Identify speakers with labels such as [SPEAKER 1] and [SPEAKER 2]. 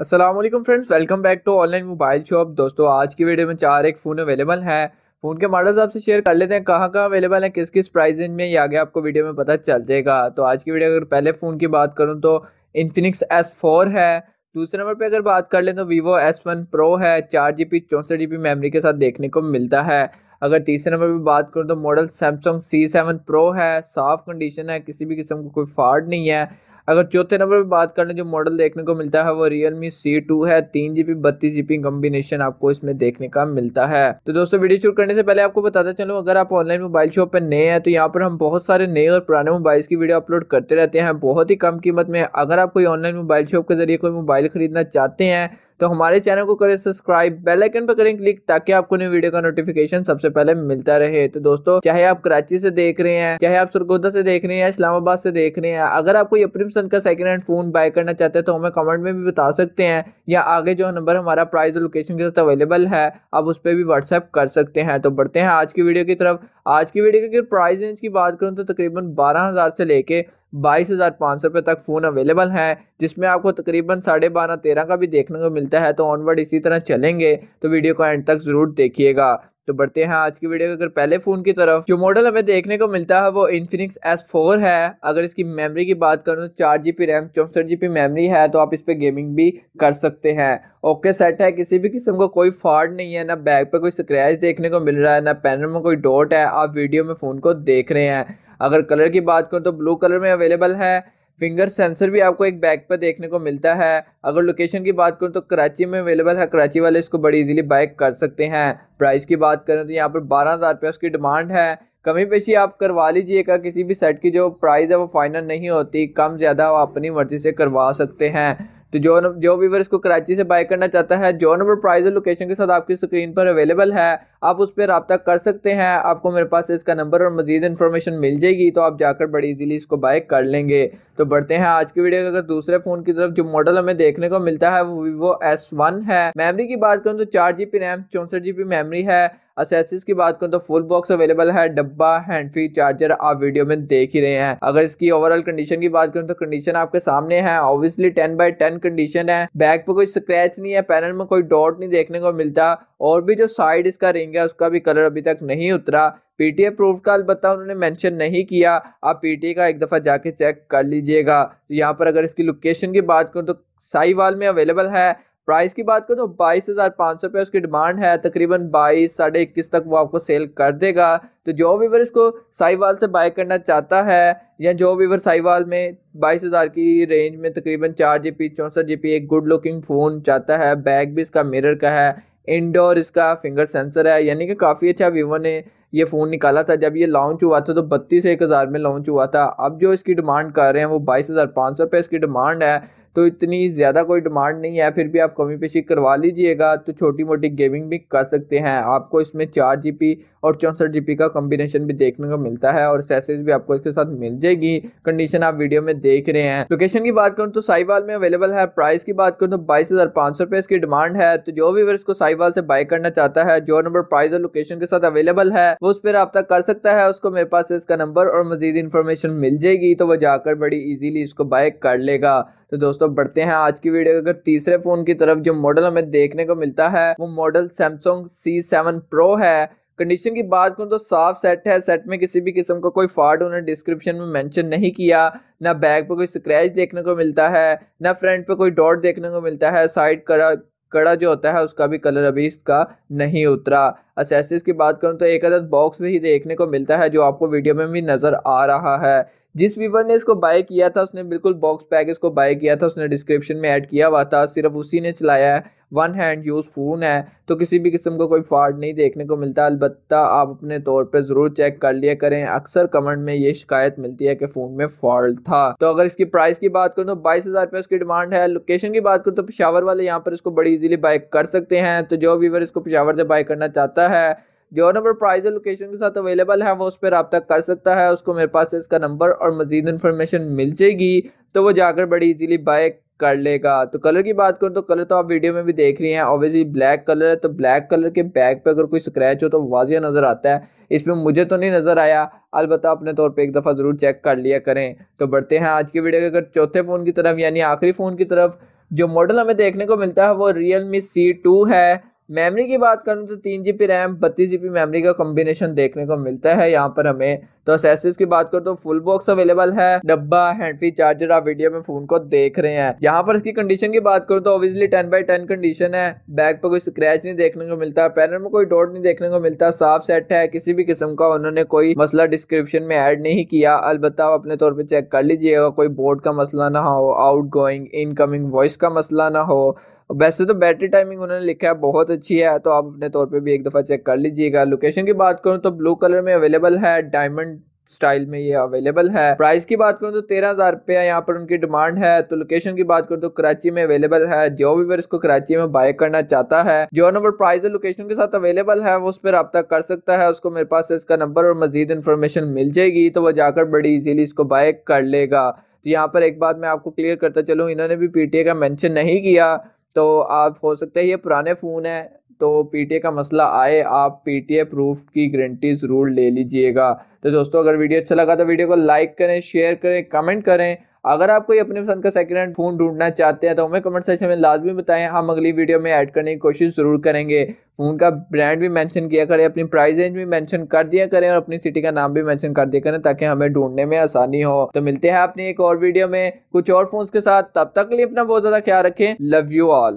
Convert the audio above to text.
[SPEAKER 1] Aslam friends welcome back to online mobile shop दोस्तों आज की वीडियो में चार एक फ़ोन अवेलेबल है फ़ोन के मॉडल्स आपसे शेयर कर लेते हैं कहाँ कहाँ अवेलेबल है किस किस प्राइस रेंज में ये आगे आपको वीडियो में पता चल जाएगा तो आज की वीडियो अगर पहले फ़ोन की बात करूँ तो इन्फिनिक्स एस फोर है दूसरे नंबर पर अगर बात कर लें तो वीवो एस वन प्रो है चार जी बी चौंसठ जी बी मेमरी के साथ देखने को मिलता है अगर तीसरे नंबर पर बात करूँ तो model Samsung C seven pro है साफ कंडीशन है किसी भी किस्म का को कोई फॉल्ट नहीं है अगर चौथे नंबर पर बात करने जो मॉडल देखने को मिलता है वो रियल मी सी टू है तीन जीबी बत्तीस जीबी कॉम्बिनेशन आपको इसमें देखने का मिलता है तो दोस्तों वीडियो शुरू करने से पहले आपको बताता चलो अगर आप ऑनलाइन मोबाइल शॉप पर नए हैं तो यहाँ पर हम बहुत सारे नए और पुराने मोबाइल की वीडियो अपलोड करते रहते हैं बहुत ही कम कीमत में अगर आप कोई ऑनलाइन मोबाइल शॉप के जरिए कोई मोबाइल खरीदना चाहते हैं तो हमारे चैनल को करें सब्सक्राइब बेल आइकन पर करें क्लिक ताकि आपको नई वीडियो का नोटिफिकेशन सबसे पहले मिलता रहे तो दोस्तों चाहे आप कराची से देख रहे हैं चाहे आप सरगोदा से देख रहे हैं इस्लामाबाद से देख रहे हैं अगर आप कोई अप्रिम सैमसन का सेकेंड हैंड फ़ोन बाय करना चाहते हैं तो हमें कमेंट में भी बता सकते हैं या आगे जो नंबर हमारा प्राइस और लोकेशन के साथ अवेलेबल है आप उस पर भी व्हाट्सएप कर सकते हैं तो बढ़ते हैं आज की वीडियो की तरफ आज की वीडियो की प्राइस रेंज की बात करूँ तो तकरीबन बारह हज़ार से लेके बाईस हज़ार पाँच सौ रुपये तक फ़ोन अवेलेबल हैं जिसमें आपको तकरीबन साढ़े बारह तेरह का भी देखने को मिलता है तो ऑनवर्ड इसी तरह चलेंगे तो वीडियो को एंड तक ज़रूर देखिएगा तो बढ़ते हैं आज की वीडियो अगर पहले फ़ोन की तरफ जो मॉडल हमें देखने को मिलता है वो इन्फिनिक्स फोर है अगर इसकी मेमोरी की बात करूँ चार जी रैम चौंसठ जी बी मेमरी है तो आप इस पर गेमिंग भी कर सकते हैं ओके सेट है किसी भी किस्म का को कोई फॉल्ट नहीं है ना बैक पर कोई स्क्रैच देखने को मिल रहा है ना पैनल में कोई डॉट है आप वीडियो में फ़ोन को देख रहे हैं अगर कलर की बात करूँ तो ब्लू कलर में अवेलेबल है फिंगर सेंसर भी आपको एक बैग पर देखने को मिलता है अगर लोकेशन की बात करूँ तो कराची में अवेलेबल है कराची वाले इसको बड़ी इजीली बाय कर सकते हैं प्राइस की बात करें तो यहाँ पर बारह हज़ार रुपये उसकी डिमांड है कमी पेशी आप करवा लीजिएगा किसी भी सेट की जो प्राइस है वो फाइनल नहीं होती कम ज़्यादा आप अपनी मर्ज़ी से करवा सकते हैं तो जो जो व्यूवर इसको कराची से बाय करना चाहता है जो नंबर प्राइस और लोकेशन के साथ आपकी स्क्रीन पर अवेलेबल है आप उस पर रबता कर सकते हैं आपको मेरे पास इसका नंबर और मजीद इन्फॉर्मेशन मिल जाएगी तो आप जाकर बड़ी इजीली इसको बाय कर लेंगे तो बढ़ते हैं आज की वीडियो के अगर दूसरे फ़ोन की तरफ जो मॉडल हमें देखने को मिलता है वो वीवो एस है मेमरी की बात करूँ तो चार जी रैम चौंसठ मेमरी है असेसरीज की बात करूँ तो फुल बॉक्स अवेलेबल है डब्बा हैंड फ्री चार्जर आप वीडियो में देख ही रहे हैं अगर इसकी ओवरऑल कंडीशन की बात करूँ तो कंडीशन आपके सामने है obviously ten by ten condition है बैक पे कोई स्क्रैच नहीं है पैनल में कोई डॉट नहीं देखने को मिलता और भी जो साइड इसका रिंग है उसका भी कलर अभी तक नहीं उतरा पीटीए प्रूफ का अलबत्ता उन्होंने मेंशन नहीं किया आप पीटीए का एक दफ़ा जाके चेक कर लीजिएगा तो यहाँ पर अगर इसकी लोकेशन की बात करूँ तो साईवाल में अवेलेबल है प्राइस की बात करें तो बाईस हज़ार पाँच सौ रुपये उसकी डिमांड है तकरीबन बाईस साढ़े इक्कीस तक वो आपको सेल कर देगा तो जो वीवर इसको साईवाल से बाय करना चाहता है या जो वीवर साईवाल में बाईस हज़ार की रेंज में तकरीबन चार जी पी चौंसठ जी पी एक गुड लुकिंग फ़ोन चाहता है बैग भी इसका मिरर का है इनडोर इसका फिंगर सेंसर है यानी कि काफ़ी अच्छा वीवो ने ये फ़ोन निकाला था जब ये लॉन्च हुआ था तो बत्तीस एक हज़ार में लॉन्च हुआ था अब जो इसकी डिमांड कर रहे हैं वो बाईस हज़ार पाँच सौ रुपये इसकी डिमांड है तो इतनी ज़्यादा कोई डिमांड नहीं है फिर भी आप कमी पेशी करवा लीजिएगा तो छोटी मोटी गेमिंग भी कर सकते हैं आपको इसमें चार जी और चौंसठ जी का कॉम्बिनेशन भी देखने को मिलता है और सेसेज भी आपको इसके साथ मिल जाएगी कंडीशन आप वीडियो में देख रहे हैं लोकेशन की बात करूँ तो साईवाल में अवेलेबल है प्राइस की बात करूँ तो बाईस हज़ार पाँच सौ रुपये इसकी डिमांड है तो जो भी इसको साईवाल से बाई करना चाहता है जो नंबर प्राइस और लोकेशन के साथ अवेलेबल है वो उस पर तक कर सकता है उसको मेरे पास इसका नंबर और मजीद इन्फॉर्मेशन मिल जाएगी तो वो जाकर बड़ी ईजिली इसको बाय कर लेगा तो दोस्तों बढ़ते हैं आज की वीडियो अगर तीसरे फ़ोन की तरफ जो मॉडल हमें देखने को मिलता है वो model Samsung C seven pro है कंडीशन की बात करूँ तो साफ सेट है सेट में किसी भी किस्म का को कोई फाड़ उन्होंने डिस्क्रिप्शन में मेंशन नहीं किया ना बैक पे कोई स्क्रैच देखने को मिलता है ना फ्रंट पे कोई डॉट देखने को मिलता है साइड कड़ा कड़ा जो होता है उसका भी कलर अभी इसका नहीं उतरा असेसिस की बात करूँ तो एक अदद बॉक्स ही देखने को मिलता है जो आपको वीडियो में भी नज़र आ रहा है जिस वीवर ने इसको बाय किया था उसने बिल्कुल बॉक्स पैक इसको बाय किया था उसने डिस्क्रिप्शन में ऐड किया हुआ था सिर्फ उसी ने चलाया है वन हैंड यूज़ फ़ोन है तो किसी भी किस्म का को कोई फॉल्ट नहीं देखने को मिलता अलबत्त आप अपने तौर पे ज़रूर चेक कर लिया करें अक्सर कमेंट में ये शिकायत मिलती है कि फ़ोन में फॉल्ट था तो अगर इसकी प्राइस की बात करूँ तो बाईस हज़ार रुपये उसकी डिमांड है लोकेशन की बात करूँ तो पिशावर वाले यहाँ पर इसको बड़ी ईजिली बाइक कर सकते हैं तो जो वीवर इसको पिशावर से बाइक करना चाहता है जो नंबर प्राइस लोकेशन के साथ अवेलेबल है वो उस पर रब्ता कर सकता है उसको मेरे पास इसका नंबर और मजीद इन्फॉर्मेशन मिल जाएगी तो वो जाकर बड़ी ईजिली बाय कर लेगा तो कलर की बात करूँ तो कलर तो आप वीडियो में भी देख रही हैं ऑब्वियसली ब्लैक कलर है तो ब्लैक कलर के बैग पे अगर कोई स्क्रैच हो तो वाजिया नज़र आता है इसमें मुझे तो नहीं नज़र आया अलबत् अपने तौर पे एक दफ़ा ज़रूर चेक कर लिया करें तो बढ़ते हैं आज की वीडियो के अगर चौथे फ़ोन की तरफ यानी आखिरी फ़ोन की तरफ जो मॉडल हमें देखने को मिलता है वो रियल मी सी टू है मेमोरी की बात करूँ तो तीन जी रैम बत्तीस जी मेमरी का कॉम्बिनेशन देखने को मिलता है यहाँ पर हमें तो एसेसरीज की बात करूँ तो फुल बॉक्स अवेलेबल है डब्बा हैंडफ्री चार्जर आप वीडियो में फोन को देख रहे हैं यहाँ पर इसकी कंडीशन की बात करूँ तो obviously ten by ten condition है बैक पर कोई स्क्रैच नहीं देखने को मिलता है पैनल में कोई डॉट नहीं देखने को मिलता साफ सेट है किसी भी किस्म का उन्होंने कोई मसला डिस्क्रिप्शन में एड नहीं किया अलबत्त आप अपने तौर पर चेक कर लीजिएगा कोई बोर्ड का मसला ना हो आउट गोइंग इनकमिंग वॉइस का मसला ना हो वैसे तो बैटरी टाइमिंग उन्होंने लिखा है बहुत अच्छी है तो आप अपने तौर पे भी एक दफ़ा चेक कर लीजिएगा लोकेशन की बात करूँ तो ब्लू कलर में अवेलेबल है डायमंड स्टाइल में ये अवेलेबल है प्राइस की बात करूँ तो तेरह हज़ार रुपये यहाँ पर उनकी डिमांड है तो लोकेशन की बात करूँ तो कराची में अवेलेबल है जो भी इसको कराची में बाय करना चाहता है जो नंबर प्राइस और लोकेशन के साथ अवेलेबल है वो उस पर रब्ता कर सकता है उसको मेरे पास इसका नंबर और मजीद इन्फॉर्मेशन मिल जाएगी तो वो जाकर बड़ी ईजिली इसको बाय कर लेगा तो यहाँ पर एक बात मैं आपको क्लियर करता चलूँ इन्होंने भी पीटीए का मैंशन नहीं किया तो आप हो सकता है ये पुराने फ़ोन है तो पीटीए का मसला आए आप पीटीए प्रूफ की गारंटी ज़रूर ले लीजिएगा तो दोस्तों अगर वीडियो अच्छा लगा तो वीडियो को लाइक करें शेयर करें कमेंट करें अगर आप कोई अपने पसंद का सेकंड हैंड फ़ोन ढूंढना चाहते हैं तो हमें कमेंट सेक्शन में लाजमी बताएं हम अगली वीडियो में ऐड करने की कोशिश ज़रूर करेंगे फ़ोन का ब्रांड भी मेंशन किया करें अपनी प्राइस रेंज भी मेंशन कर दिया करें और अपनी सिटी का नाम भी मेंशन कर दिया करें ताकि हमें ढूंढने में आसानी हो तो मिलते हैं अपनी एक और वीडियो में कुछ और फोन के साथ तब तक के लिए अपना बहुत ज़्यादा ख्याल रखें लव यू ऑल